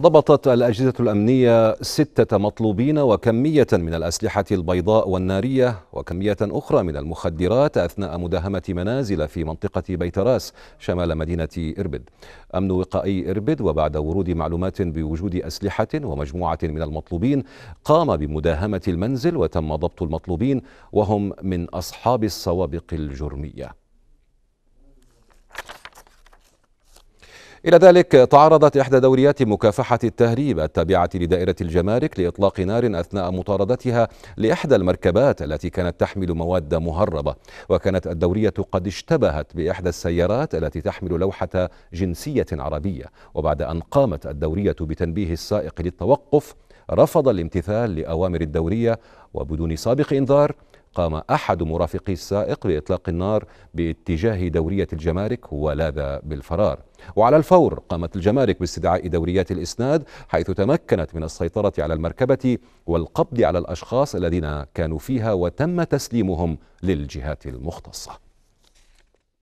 ضبطت الأجهزة الأمنية ستة مطلوبين وكمية من الأسلحة البيضاء والنارية وكمية أخرى من المخدرات أثناء مداهمة منازل في منطقة راس شمال مدينة إربد أمن وقائي إربد وبعد ورود معلومات بوجود أسلحة ومجموعة من المطلوبين قام بمداهمة المنزل وتم ضبط المطلوبين وهم من أصحاب السوابق الجرمية إلى ذلك تعرضت إحدى دوريات مكافحة التهريب التابعة لدائرة الجمارك لإطلاق نار أثناء مطاردتها لإحدى المركبات التي كانت تحمل مواد مهربة وكانت الدورية قد اشتبهت بإحدى السيارات التي تحمل لوحة جنسية عربية وبعد أن قامت الدورية بتنبيه السائق للتوقف رفض الامتثال لأوامر الدورية وبدون سابق إنذار قام أحد مرافقي السائق بإطلاق النار باتجاه دورية الجمارك ولاذ بالفرار وعلى الفور قامت الجمارك باستدعاء دوريات الإسناد حيث تمكنت من السيطرة على المركبة والقبض على الأشخاص الذين كانوا فيها وتم تسليمهم للجهات المختصة